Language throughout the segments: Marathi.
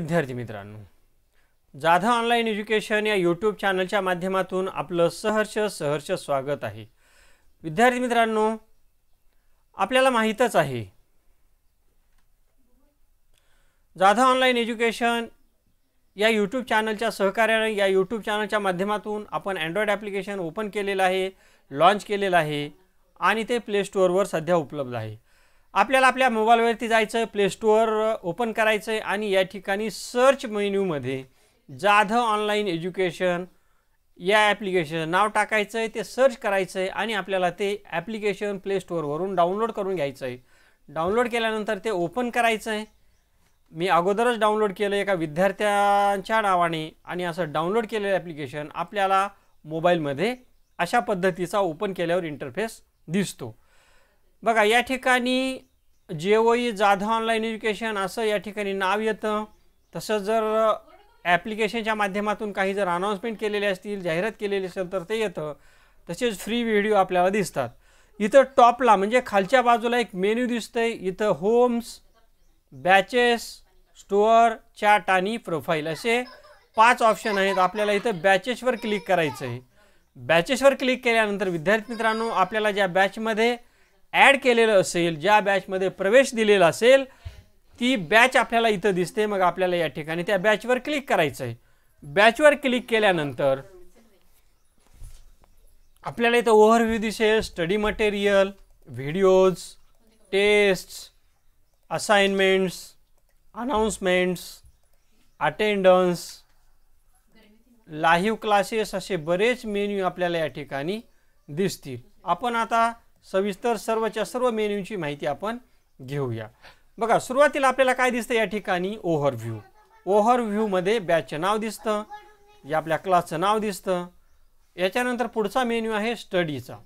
विद्यार्थी मित्रांनो जाधव ऑनलाईन एज्युकेशन या यूट्यूब चॅनलच्या माध्यमातून आपलं सहर्ष सहर्ष स्वागत आहे विद्यार्थी मित्रांनो आपल्याला माहीतच आहे जाधव ऑनलाईन एज्युकेशन या यूट्यूब चॅनलच्या सहकार्याने या यूट्यूब चॅनलच्या माध्यमातून आपण अँड्रॉइड ॲप्लिकेशन ओपन केलेलं आहे लॉन्च केलेलं आहे आणि ते प्ले स्टोअरवर सध्या उपलब्ध आहे आपल्याला आपल्या मोबाईलवरती जायचं प्ले स्टोअर ओपन करायचं आहे आणि या ठिकाणी सर्च मेन्यूमध्ये जाधव ऑनलाईन एज्युकेशन या ॲप्लिकेशन नाव टाकायचं आहे ते सर्च करायचं आहे आणि आपल्याला ते ॲप्लिकेशन स्टोअरवरून डाउनलोड करून घ्यायचं आहे डाउनलोड केल्यानंतर ते ओपन करायचं आहे मी अगोदरच डाउनलोड केलं एका विद्यार्थ्यांच्या नावाने आणि असं डाउनलोड केलेलं ॲप्लिकेशन आपल्याला मोबाईलमध्ये अशा पद्धतीचा ओपन केल्यावर इंटरफेस दिसतो बघा या ठिकाणी जेओई जाधव ऑनलाईन एज्युकेशन असं या ठिकाणी नाव येतं तसंच जर ॲप्लिकेशनच्या माध्यमातून काही जर अनाऊन्समेंट केलेले असतील जाहिरात केलेली असेल तर ते येतं तसेच फ्री व्हिडिओ आपल्याला दिसतात इथं टॉपला म्हणजे खालच्या बाजूला एक मेन्यू दिसतंय इथं होम्स बॅचेस स्टोअर चॅट आणि प्रोफाईल असे पाच ऑप्शन आहेत आपल्याला इथं बॅचेसवर क्लिक करायचं आहे बॅचेसवर क्लिक केल्यानंतर विद्यार्थी मित्रांनो आपल्याला ज्या बॅचमध्ये ॲड केलेलं असेल ज्या बॅचमध्ये प्रवेश दिलेला असेल ती बॅच आपल्याला इथं दिसते मग आपल्याला या ठिकाणी त्या बॅचवर क्लिक करायचं आहे बॅचवर क्लिक केल्यानंतर आपल्याला इथं ओव्हरव्ह्यू दिसेल study material videos test assignments announcements attendance live classes असे बरेच मेन्यू आपल्याला या ठिकाणी दिसतील आपण आता सविस्तर सर्वच्या सर्व मेन्यूची माहिती आपण घेऊया बघा सुरुवातीला आपल्याला काय दिसतं या ठिकाणी ओव्हरव्ह्यू ओव्हरव्ह्यूमध्ये बॅचचं नाव दिसतं या आपल्या क्लासचं नाव दिसतं याच्यानंतर पुढचा मेन्यू आहे स्टडीचा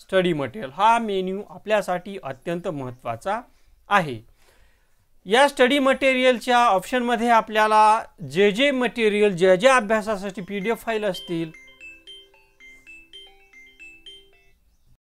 स्टडी मटेरियल हा मेन्यू आपल्यासाठी अत्यंत महत्त्वाचा आहे या स्टडी मटेरियलच्या ऑप्शनमध्ये आपल्याला जे जे मटेरियल ज्या ज्या अभ्यासासाठी पी डी एफ फाईल असतील